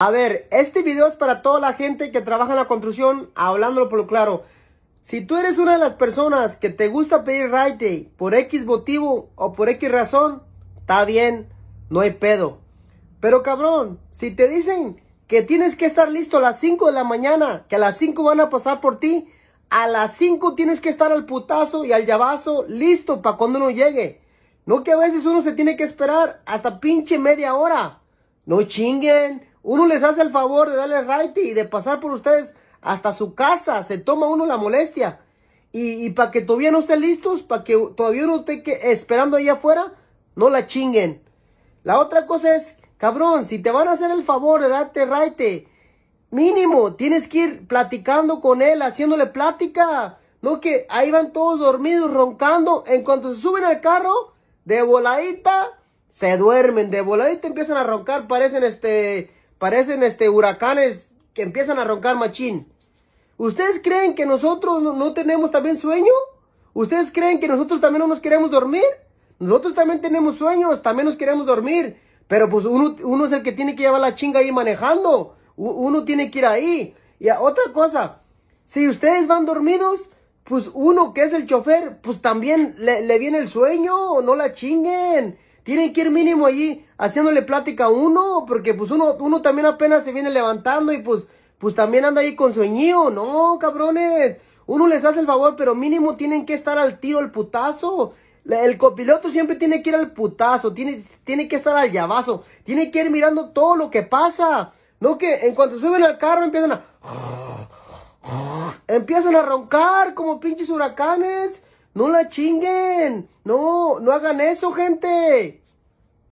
A ver, este video es para toda la gente que trabaja en la construcción, hablándolo por lo claro. Si tú eres una de las personas que te gusta pedir Rite por X motivo o por X razón, está bien, no hay pedo. Pero cabrón, si te dicen que tienes que estar listo a las 5 de la mañana, que a las 5 van a pasar por ti, a las 5 tienes que estar al putazo y al llavazo listo para cuando uno llegue. No que a veces uno se tiene que esperar hasta pinche media hora. No chinguen. Uno les hace el favor de darle righty y de pasar por ustedes hasta su casa. Se toma uno la molestia. Y, para que todavía no estén listos, para que todavía uno esté esperando ahí afuera, no la chinguen. La otra cosa es, cabrón, si te van a hacer el favor de darte raite, mínimo, tienes que ir platicando con él, haciéndole plática. No que ahí van todos dormidos, roncando. En cuanto se suben al carro, de voladita, se duermen. De voladita empiezan a roncar, parecen este parecen este, huracanes que empiezan a roncar machín. ¿Ustedes creen que nosotros no, tenemos también sueño? ¿Ustedes creen que nosotros también no nos queremos dormir? Nosotros también tenemos sueños, también nos queremos dormir. Pero pues uno, uno es el que tiene que llevar la chinga ahí manejando. Uno tiene que ir ahí. Y otra cosa, si ustedes van dormidos, pues uno que es el chofer, pues también le, le viene el sueño, o no la chinguen tienen que ir mínimo allí haciéndole plática a uno, porque pues uno, uno también apenas se viene levantando y pues, pues también anda ahí con sueñío, no, cabrones, uno les hace el favor, pero mínimo tienen que estar al tiro al putazo. El copiloto siempre tiene que ir al putazo, tiene, tiene que estar al llavazo, tiene que ir mirando todo lo que pasa. No que en cuanto suben al carro empiezan a... Empiezan a roncar como pinches huracanes. No la chinguen. No, no hagan eso, gente.